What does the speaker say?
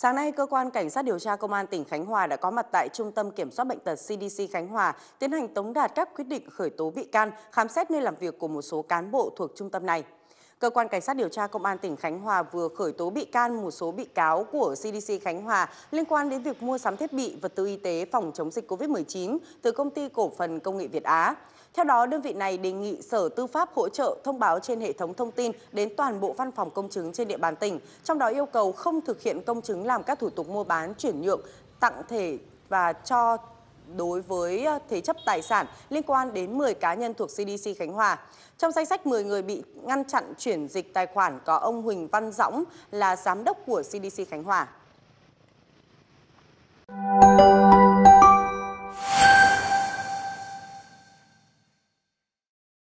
Sáng nay, cơ quan cảnh sát điều tra công an tỉnh Khánh Hòa đã có mặt tại Trung tâm Kiểm soát bệnh tật CDC Khánh Hòa tiến hành tống đạt các quyết định khởi tố bị can, khám xét nơi làm việc của một số cán bộ thuộc trung tâm này. Cơ quan Cảnh sát điều tra Công an tỉnh Khánh Hòa vừa khởi tố bị can một số bị cáo của CDC Khánh Hòa liên quan đến việc mua sắm thiết bị vật tư y tế phòng chống dịch COVID-19 từ công ty cổ phần công nghệ Việt Á. Theo đó, đơn vị này đề nghị Sở Tư pháp hỗ trợ thông báo trên hệ thống thông tin đến toàn bộ văn phòng công chứng trên địa bàn tỉnh, trong đó yêu cầu không thực hiện công chứng làm các thủ tục mua bán, chuyển nhượng, tặng thể và cho đối với ờ, thế chấp tài sản liên quan đến 10 cá nhân thuộc CDC Khánh Hòa. Trong danh sách 10 người bị ngăn chặn chuyển dịch tài khoản có ông Huỳnh Văn Dõng là giám đốc của CDC Khánh Hòa.